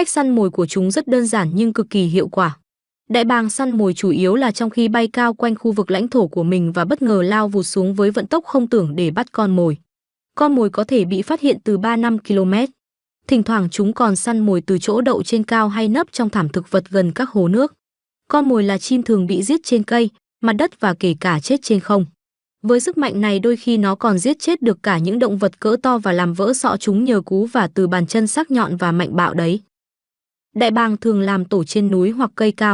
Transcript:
Cách săn mồi của chúng rất đơn giản nhưng cực kỳ hiệu quả. Đại bàng săn mồi chủ yếu là trong khi bay cao quanh khu vực lãnh thổ của mình và bất ngờ lao vụt xuống với vận tốc không tưởng để bắt con mồi. Con mồi có thể bị phát hiện từ 3-5 km. Thỉnh thoảng chúng còn săn mồi từ chỗ đậu trên cao hay nấp trong thảm thực vật gần các hồ nước. Con mồi là chim thường bị giết trên cây, mặt đất và kể cả chết trên không. Với sức mạnh này đôi khi nó còn giết chết được cả những động vật cỡ to và làm vỡ sọ chúng nhờ cú và từ bàn chân sắc nhọn và mạnh bạo đấy. Đại bàng thường làm tổ trên núi hoặc cây cao.